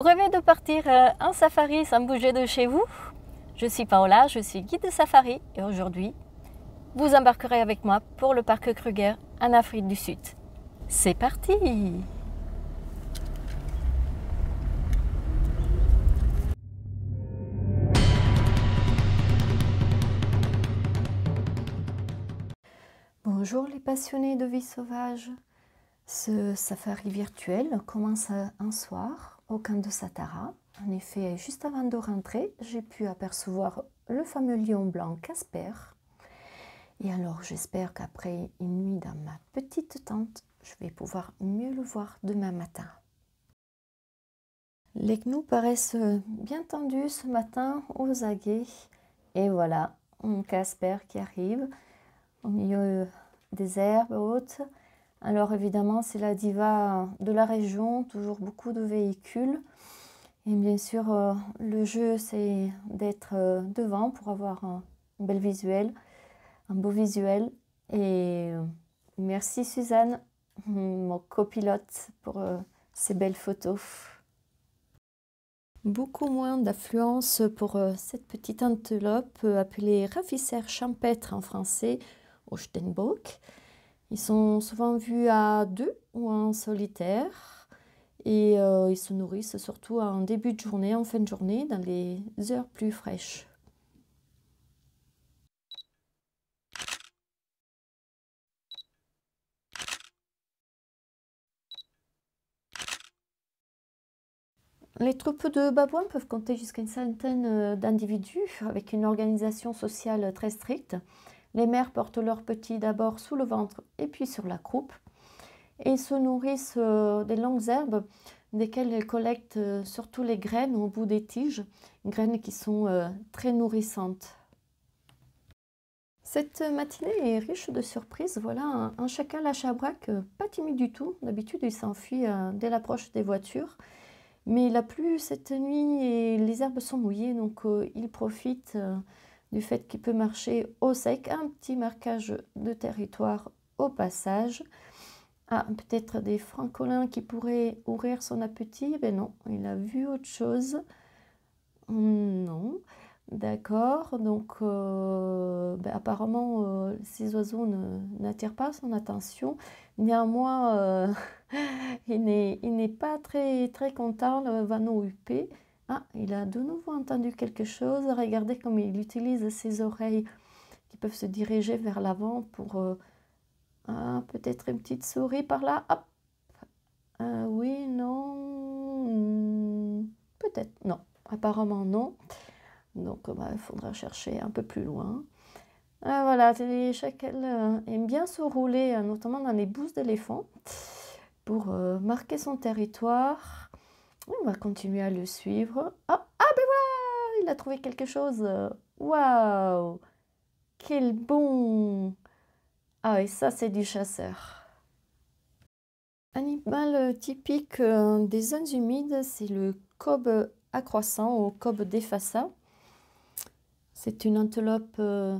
Rêvez de partir en euh, safari sans bouger de chez vous Je suis Paola, je suis guide de safari et aujourd'hui, vous embarquerez avec moi pour le parc Kruger en Afrique du Sud. C'est parti Bonjour les passionnés de vie sauvage. Ce safari virtuel commence un soir aucun de Satara. En effet, juste avant de rentrer, j'ai pu apercevoir le fameux lion blanc Casper. Et alors, j'espère qu'après une nuit dans ma petite tente, je vais pouvoir mieux le voir demain matin. Les gnous paraissent bien tendus ce matin aux aguets. Et voilà, mon Casper qui arrive au milieu des herbes hautes. Alors évidemment, c'est la diva euh, de la région, toujours beaucoup de véhicules. Et bien sûr, euh, le jeu, c'est d'être euh, devant pour avoir un bel visuel, un beau visuel. Et merci Suzanne, mon copilote, pour ces belles photos. Beaucoup moins d'affluence pour cette petite antelope appelée ravisseur champêtre en français, Ostenbock. Ils sont souvent vus à deux ou en solitaire et euh, ils se nourrissent surtout en début de journée, en fin de journée, dans les heures plus fraîches. Les troupes de babouins peuvent compter jusqu'à une centaine euh, d'individus avec une organisation sociale très stricte. Les mères portent leurs petits d'abord sous le ventre et puis sur la croupe. Et ils se nourrissent euh, des longues herbes desquelles elles collectent euh, surtout les graines au bout des tiges, graines qui sont euh, très nourrissantes. Cette matinée est riche de surprises. Voilà un, chacal à chabrac, pas timide du tout. D'habitude, il s'enfuit dès l'approche des voitures. Mais il a plu cette nuit et les herbes sont mouillées, donc il profite du fait qu'il peut marcher au sec, un petit marquage de territoire au passage. Ah, peut-être des francolins qui pourraient ouvrir son appétit. mais eh ben non, il a vu autre chose. Non. D'accord. Donc, euh, ben apparemment, euh, ces oiseaux n'attirent pas son attention. Néanmoins, euh, il n'est pas très, très content, le Vano huppé. Ah, il a de nouveau entendu quelque chose. Regardez comme il utilise ses oreilles qui peuvent se diriger vers l'avant pour euh, ah, peut-être une petite souris par là. Hop. Ah oui, non. Hmm, peut-être. Non. Apparemment non. Donc euh, bah, il faudra chercher un peu plus loin. Ah, voilà, les chacals euh, aiment bien se rouler, notamment dans les bouses d'éléphant, pour marquer son territoire. On va continuer à le suivre. Oh, ah ben voilà, il a trouvé quelque chose. Waouh, quel bon. Ah et ça c'est du chasseur. Animal typique euh, des zones humides, c'est le cob accroissant ou cob défassa. C'est une antelope euh,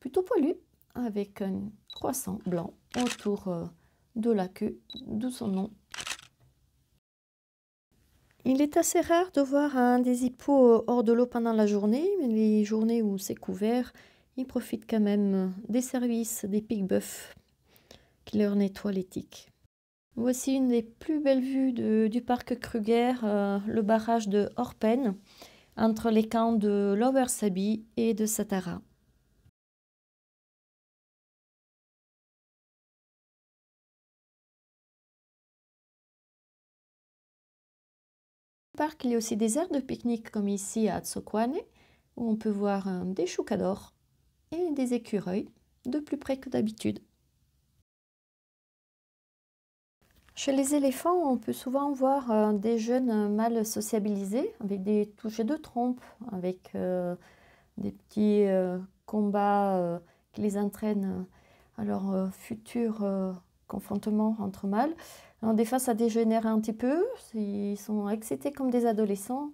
plutôt poilue avec un croissant blanc autour euh, de la queue, d'où son nom il est assez rare de voir un des hippos hors de l'eau pendant la journée, mais les journées où c'est couvert, ils profitent quand même des services des pics-bœufs qui leur nettoient les Voici une des plus belles vues du parc Kruger, euh, le barrage de Horpen, entre les camps de Lower et de Satara. il y a aussi des aires de pique-nique comme ici à Tsokwane, où on peut voir euh, des choucadors et des écureuils, de plus près que d'habitude. Chez les éléphants, on peut souvent voir euh, des jeunes euh, mâles sociabilisés, avec des touches de trompe, avec des petits combats qui les entraînent à leur futur confrontement entre mâles des fois, ça dégénère un petit peu. Ils sont excités comme des adolescents.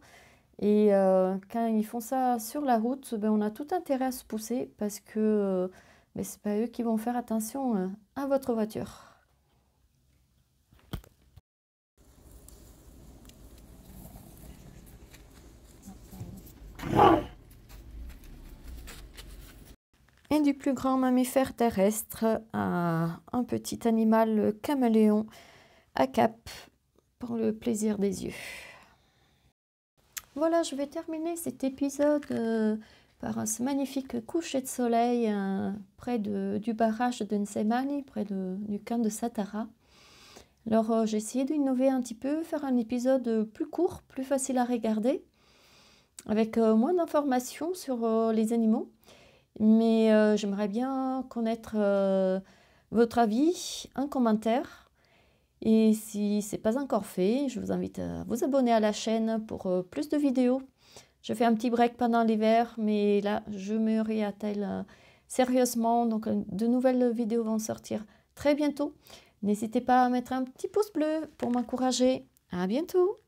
Et euh, quand ils font ça sur la route, ben, on a tout intérêt à se pousser parce que ben, ce n'est pas eux qui vont faire attention euh, à votre voiture. Et du plus grand mammifère terrestre à euh, un petit animal caméléon à cap pour le plaisir des yeux. Voilà, je vais terminer cet épisode euh, par ce magnifique coucher de soleil euh, près du barrage de Nsemani, près du camp de Satara. Alors euh, j'ai essayé d'innover un petit peu, faire un épisode plus court, plus facile à regarder, avec moins d'informations sur les animaux. Mais j'aimerais bien connaître votre avis, un commentaire et si ce n'est pas encore fait, je vous invite à vous abonner à la chaîne pour euh, plus de vidéos. Je fais un petit break pendant l'hiver, mais là, je me réattelle euh, sérieusement. Donc, euh, de nouvelles vidéos vont sortir très bientôt. N'hésitez pas à mettre un petit pouce bleu pour m'encourager. À bientôt